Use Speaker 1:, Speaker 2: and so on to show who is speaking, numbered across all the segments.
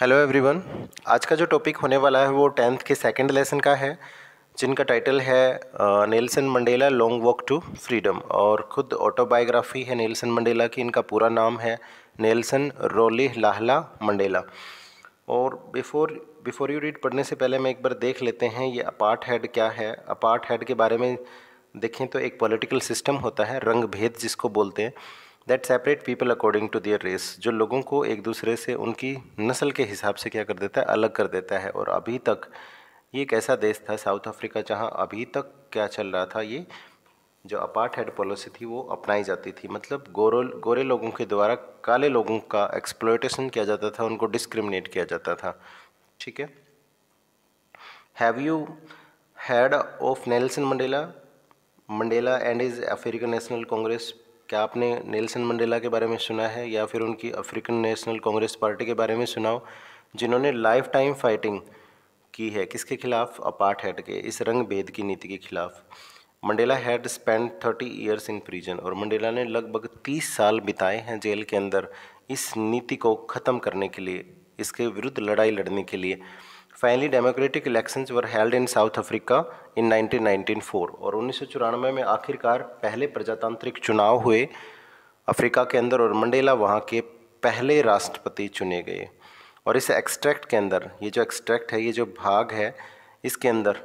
Speaker 1: hello everyone आज का जो टॉपिक होने वाला है वो टेंथ के सेकंड लेसन का है जिनका टाइटल है Nelson Mandela long walk to freedom और खुद ऑटोबायोग्राफी है नेल्सन मंडेला की इनका पूरा नाम है नेल्सन रोली लाहला मंडेला और बिफोर बिफोर यू रीड पढ़ने से पहले मैं एक बार देख लेते हैं ये अपार्ट हेड क्या है अपार्ट हेड के बारे में देखें तो एक पॉलिटिकल सिस्टम होता है रंग भेद जिसको बोलते हैं that separate people according to their race जो लोगों को एक दूसरे से उनकी नस्ल के हिसाब से क्या कर देता है अलग कर देता है और अभी तक ये एक ऐसा देश था साउथ अफ्रीका जहाँ अभी तक क्या चल रहा था ये जो अपार्ट हेड पॉलिसी थी वो अपनाई जाती थी मतलब गोरो गोरे लोगों के द्वारा काले लोगों का एक्सप्लोइटेशन किया जाता था उनको डिस्क्रिमिनेट किया जाता था ठीक है have you had of Nelson Mandela Mandela and is African National Congress क्या आपने नेल्सन मंडेला के बारे में सुना है या फिर उनकी अफ्रीकन नेशनल कांग्रेस पार्टी के बारे में सुनाओ जिन्होंने लाइफ टाइम फाइटिंग की है किसके खिलाफ हेड के इस रंग भेद की नीति के खिलाफ Mandela had spend thirty years in prison और मंडेला ने लगभग तीस साल बिताए हैं जेल के अंदर इस नीति को ख़त्म करने के लिए इसके विरुद्ध लड़ाई लड़ने के लिए finally democratic elections were held in South Africa in 1994 और उन्नीस में आखिरकार पहले प्रजातांत्रिक चुनाव हुए अफ्रीका के अंदर और मंडेला वहाँ के पहले राष्ट्रपति चुने गए और इस एक्सट्रैक्ट के अंदर ये जो एक्सट्रैक्ट है ये जो भाग है इसके अंदर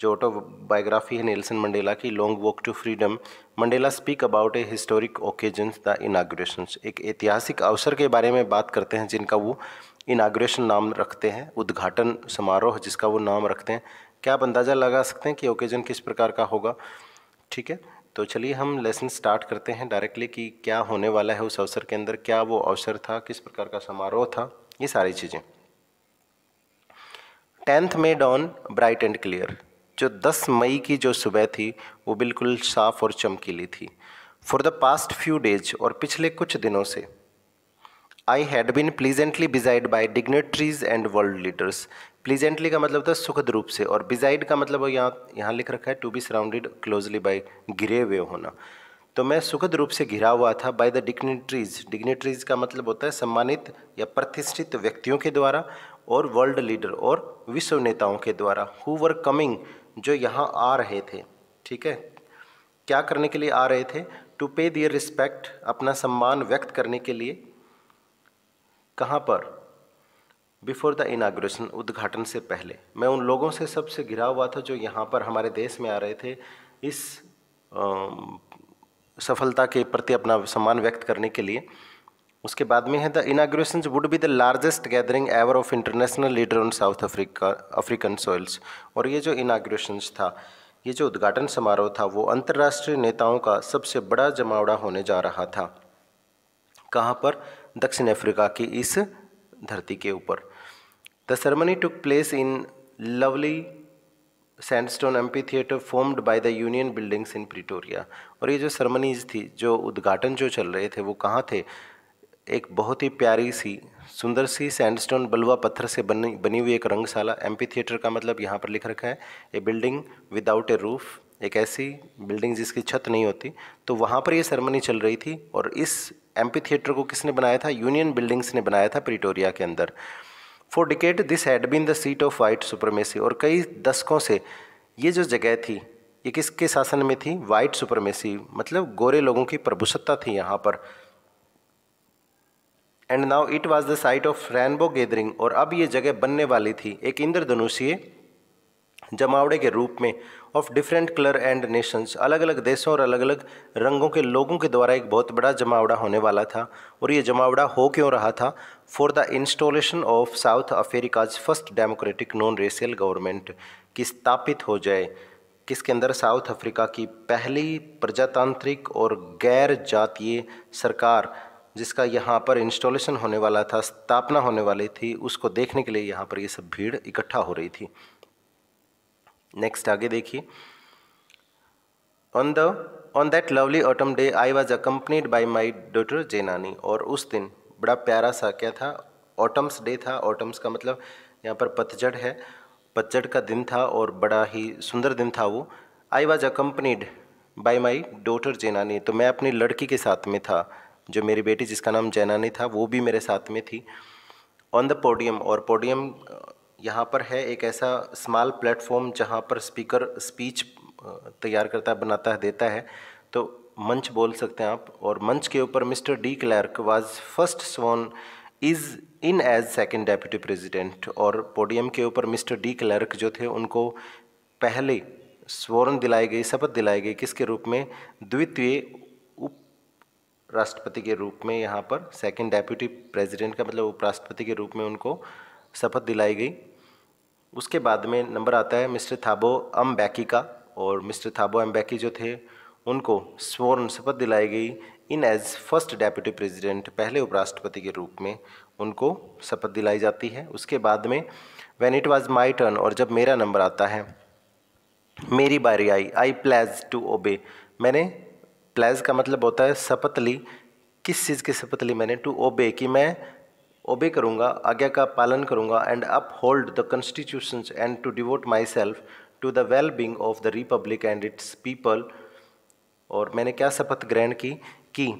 Speaker 1: जो ऑटोबायोग्राफी है नेल्सन मंडेला की long walk to freedom Mandela speak about a historic occasions the inauguration एक ऐतिहासिक अवसर के बारे में बात करते हैं जिनका वो इनाग्रेशन नाम रखते हैं उद्घाटन समारोह जिसका वो नाम रखते हैं क्या आप अंदाज़ा लगा सकते हैं कि ओकेजन किस प्रकार का होगा ठीक है तो चलिए हम लेसन स्टार्ट करते हैं डायरेक्टली कि क्या होने वाला है उस अवसर के अंदर क्या वो अवसर था किस प्रकार का समारोह था ये सारी चीज़ें tenth May dawn bright and clear जो 10 मई की जो सुबह थी वो बिल्कुल साफ़ और चमकीली थी for the past few days और पिछले कुछ दिनों से I had been pleasantly besieged by dignitaries and world leaders pleasantly का मतलब था सुखद रूप से और बिजाइड का मतलब यहाँ यहाँ लिख रखा है to be surrounded closely by घिरे हुए होना तो मैं सुखद रूप से घिरा हुआ था बाय द डिग्नेटरीज डिग्नेटरीज का मतलब होता है सम्मानित या प्रतिष्ठित व्यक्तियों के द्वारा और वर्ल्ड लीडर और विश्व नेताओं के द्वारा हु वर कमिंग जो यहाँ आ रहे थे ठीक है क्या करने के लिए आ रहे थे टू पे दियर रिस्पेक्ट अपना सम्मान व्यक्त करने के लिए कहाँ पर बिफोर द इनाग्रेशन उद्घाटन से पहले मैं उन लोगों से सबसे घिरा हुआ था जो यहाँ पर हमारे देश में आ रहे थे इस आ, सफलता के प्रति अपना सम्मान व्यक्त करने के लिए उसके बाद में है the inauguration would be the largest gathering ever of international leader on South Africa African soils और ये जो इनाग्रेशन था ये जो उद्घाटन समारोह था वो अंतर्राष्ट्रीय नेताओं का सबसे बड़ा जमावड़ा होने जा रहा था कहाँ पर दक्षिण अफ्रीका की इस धरती के ऊपर the ceremony took place in lovely sandstone amphitheatre formed by the Union buildings in Pretoria और ये जो सरमनीज थी जो उद्घाटन जो चल रहे थे वो कहाँ थे एक बहुत ही प्यारी सी सुंदर सी सैंडस्टोन बलुआ पत्थर से बनी बनी हुई एक रंगशाला एमपी थिएटर का मतलब यहाँ पर लिख रखा है a building without a roof एक ऐसी बिल्डिंग जिसकी छत नहीं होती तो वहाँ पर ये सेरेमनी चल रही थी और इस एम्पी थिएटर को किसने बनाया था यूनियन बिल्डिंग्स ने बनाया था प्रिटोरिया के अंदर for decade this had been the seat of white supremacy और कई दशकों से ये जो जगह थी ये किसके शासन में थी वाइट सुपरमेसी मतलब गोरे लोगों की प्रभुसत्ता थी यहाँ पर and now it was the site of rainbow gathering और अब ये जगह बनने वाली थी एक इंद्रधनुषीय जमावड़े के रूप में of different colour and nations अलग अलग देशों और अलग अलग रंगों के लोगों के द्वारा एक बहुत बड़ा जमावड़ा होने वाला था और ये जमावड़ा हो क्यों रहा था for the installation of South Africa's first democratic non racial government की स्थापित हो जाए किसके अंदर साउथ अफ्रीका की पहली प्रजातांत्रिक और गैर जातीय सरकार जिसका यहाँ पर इंस्टॉलेशन होने वाला था स्थापना होने वाली थी उसको देखने के लिए यहाँ पर ये सब भीड़ इकट्ठा हो रही थी नेक्स्ट आगे देखिए on the on that lovely autumn day I was accompanied by my daughter Zenani और उस दिन बड़ा प्यारा सा क्या था ऑटम्स डे था ऑटम्स का मतलब यहाँ पर पतझड़ है पतझड़ का दिन था और बड़ा ही सुंदर दिन था वो I was accompanied by my daughter Zenani तो मैं अपनी लड़की के साथ में था जो मेरी बेटी जिसका नाम जैनानी था वो भी मेरे साथ में थी ऑन द पोडियम और पोडियम यहाँ पर है एक ऐसा स्मॉल प्लेटफॉर्म जहाँ पर स्पीकर स्पीच तैयार करता बनाता देता है तो मंच बोल सकते हैं आप और मंच के ऊपर mister de Klerk was first sworn is in as second deputy president और पोडियम के ऊपर मिस्टर डी क्लर्क जो थे उनको पहले स्वर्ण दिलाई गई शपथ दिलाई गई किसके रूप में द्वितीय राष्ट्रपति के रूप में यहाँ पर सेकंड डेप्यूटी प्रेसिडेंट का मतलब उपराष्ट्रपति के रूप में उनको शपथ दिलाई गई उसके बाद में नंबर आता है मिस्टर थाबो अम्बैकी का और मिस्टर थाबो अम्बैकी जो थे उनको स्वर्ण शपथ दिलाई गई in as first deputy president पहले उपराष्ट्रपति के रूप में उनको शपथ दिलाई जाती है उसके बाद में when it was my turn और जब मेरा नंबर आता है मेरी बारी आई आई प्लेज टू ओबे मैंने प्लेज का मतलब होता है शपथ ली किस चीज़ की शपथ ली मैंने टू ओबे कि मैं ओबे करूँगा आज्ञा का पालन करूँगा and uphold the constitution and to devote myself to the well being of the republic and its people और मैंने क्या शपथ ग्रहण की कि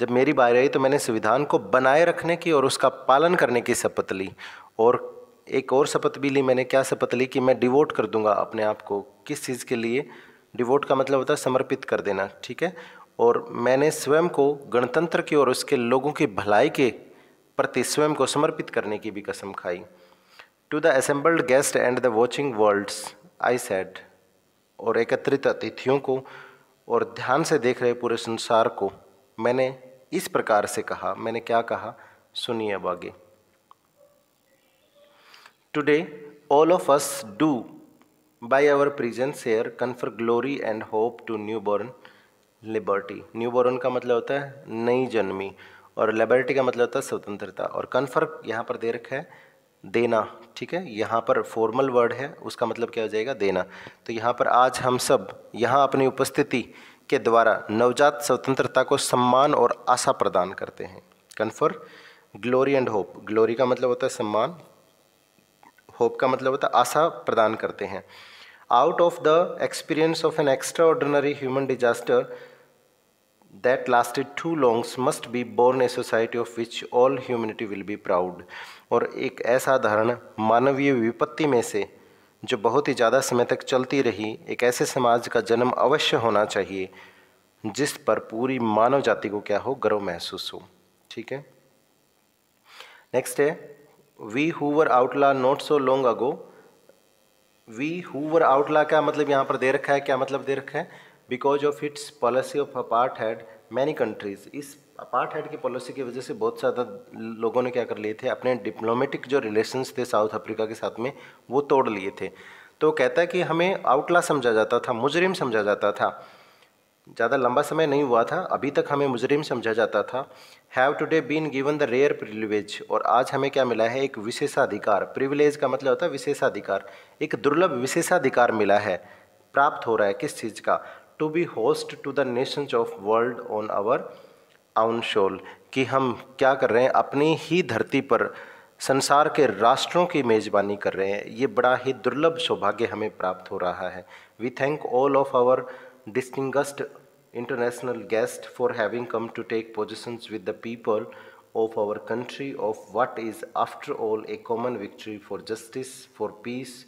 Speaker 1: जब मेरी बारी आई तो मैंने संविधान को बनाए रखने की और उसका पालन करने की शपथ ली और एक और शपथ भी ली मैंने क्या शपथ ली कि मैं डिवोट कर दूंगा अपने आप को किस चीज़ के लिए डिवोट का मतलब होता है समर्पित कर देना ठीक है और मैंने स्वयं को गणतंत्र की और उसके लोगों की भलाई के प्रति स्वयं को समर्पित करने की भी कसम खाई to the assembled guest and the watching worlds I said और एकत्रित अतिथियों को और ध्यान से देख रहे पूरे संसार को मैंने इस प्रकार से कहा मैंने क्या कहा सुनिए अब आगे today all of us do by our presence here confer glory and hope to newborn liberty newborn का मतलब होता है नई जन्मी और लिबर्टी का मतलब होता है स्वतंत्रता और कन्फर यहाँ पर दे रखा है देना ठीक है यहाँ पर फॉर्मल वर्ड है उसका मतलब क्या हो जाएगा देना तो यहाँ पर आज हम सब यहाँ अपनी उपस्थिति के द्वारा नवजात स्वतंत्रता को सम्मान और आशा प्रदान करते हैं confer glory and hope glory का मतलब होता है सम्मान होप का मतलब होता है आशा प्रदान करते हैं out of the experience of an extraordinary human disaster that lasted too longs must be born a society of which all humanity will be proud और एक ऐसा धारण मानवीय विपत्ति में से जो बहुत ही ज़्यादा समय तक चलती रही एक ऐसे समाज का जन्म अवश्य होना चाहिए जिस पर पूरी मानव जाति को क्या हो गर्व महसूस हो ठीक है नेक्स्ट है we who were outlaw not so long ago we who outlaw का मतलब यहाँ पर दे रखा है क्या मतलब दे रखा है because of its policy of apartheid many countries इस अपार्ट हेड की पॉलिसी की वजह से बहुत ज़्यादा लोगों ने क्या कर लिए थे अपने डिप्लोमेटिक जो रिलेशंस थे साउथ अफ्रीका के साथ में वो तोड़ लिए थे तो कहता है कि हमें आउटला समझा जाता था मुजरिम समझा जाता था ज़्यादा लंबा समय नहीं हुआ था अभी तक हमें मुजरिम समझा जाता था have today been given the rare privilege और आज हमें क्या मिला है एक विशेषाधिकार प्रिविलेज का मतलब होता है विशेषाधिकार एक दुर्लभ विशेषाधिकार मिला है प्राप्त हो रहा है किस चीज़ का to be host to the nations of world on our own soil कि हम क्या कर रहे हैं अपनी ही धरती पर संसार के राष्ट्रों की मेज़बानी कर रहे हैं ये बड़ा ही दुर्लभ सौभाग्य हमें प्राप्त हो रहा है we thank all of our distinguished international guest for having come to take positions with the people of our country of what is after all a common victory for justice for peace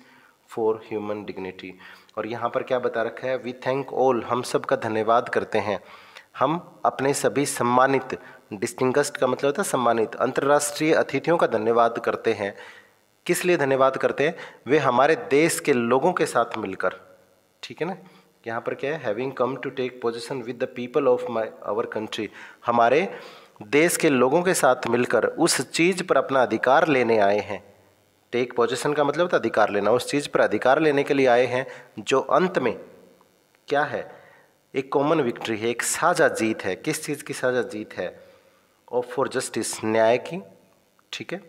Speaker 1: for human dignity और यहाँ पर क्या बता रखा है we thank all हम सब का धन्यवाद करते हैं हम अपने सभी सम्मानित डिस्टिंगस्ट का मतलब होता है सम्मानित अंतर्राष्ट्रीय अतिथियों का धन्यवाद करते हैं किस लिए धन्यवाद करते हैं वे हमारे देश के लोगों के साथ मिलकर ठीक है ना यहाँ पर क्या है having come to take position with the people of my our country हमारे देश के लोगों के साथ मिलकर उस चीज़ पर अपना अधिकार लेने आए हैं टेक पोजिशन का मतलब था अधिकार लेना उस चीज़ पर अधिकार लेने के लिए आए हैं जो अंत में क्या है एक कॉमन विक्ट्री है एक साझा जीत है किस चीज़ की साझा जीत है ऑफ फॉर जस्टिस न्याय की ठीक है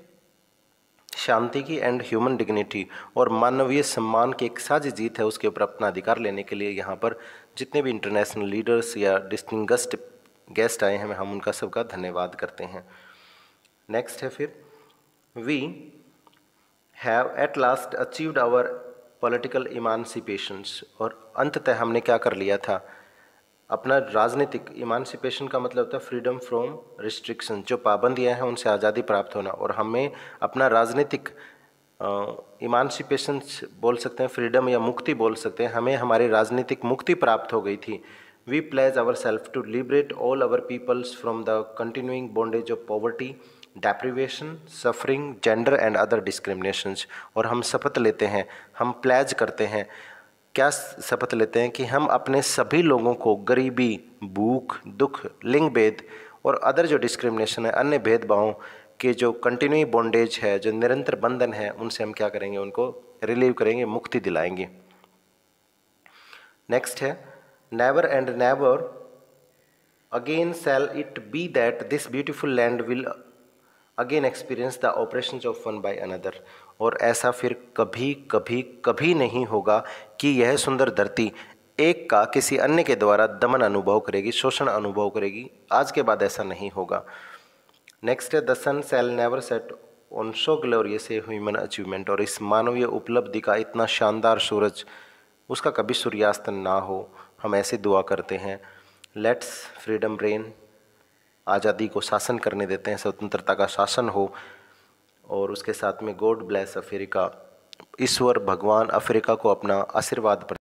Speaker 1: शांति की एंड ह्यूमन डिग्निटी और मानवीय सम्मान की एक साझी जीत है उसके ऊपर अपना अधिकार लेने के लिए यहाँ पर जितने भी इंटरनेशनल लीडर्स या डिस्टिंगस्ट गेस्ट आए हैं हम उनका सबका धन्यवाद करते हैं नेक्स्ट है फिर we have at last achieved our political emancipations और अंततः हमने क्या कर लिया था अपना राजनीतिक इमानसिपेशन का मतलब होता है फ्रीडम फ्रॉम रिस्ट्रिक्शन जो पाबंदियाँ हैं उनसे आज़ादी प्राप्त होना और हमें अपना राजनीतिक इमानसिपेशन बोल सकते हैं फ्रीडम या मुक्ति बोल सकते हैं हमें हमारी राजनीतिक मुक्ति प्राप्त हो गई थी we pledge our self to liberate all our peoples from the continuing bondage of poverty deprivation suffering gender and other discriminations और हम शपथ लेते हैं हम प्लेज करते हैं क्या शपथ लेते हैं कि हम अपने सभी लोगों को गरीबी भूख दुख लिंग भेद और अदर जो डिस्क्रिमिनेशन है अन्य भेदभावों के जो कंटिन्यू बॉन्डेज है जो निरंतर बंधन है उनसे हम क्या करेंगे उनको रिलीव करेंगे मुक्ति दिलाएंगे नेक्स्ट है never and never again shall it be that this beautiful land will again experience the operation of one by another और ऐसा फिर कभी कभी कभी नहीं होगा कि यह सुंदर धरती एक का किसी अन्य के द्वारा दमन अनुभव करेगी शोषण अनुभव करेगी आज के बाद ऐसा नहीं होगा नेक्स्ट है the sun shall never set on so glorious a human achievement और इस मानवीय उपलब्धि का इतना शानदार सूरज उसका कभी सूर्यास्त ना हो हम ऐसे दुआ करते हैं लेट्स फ्रीडम रेन आज़ादी को शासन करने देते हैं स्वतंत्रता का शासन हो और उसके साथ में गॉड ब्लेस अफ्रीका ईश्वर भगवान अफ्रीका को अपना आशीर्वाद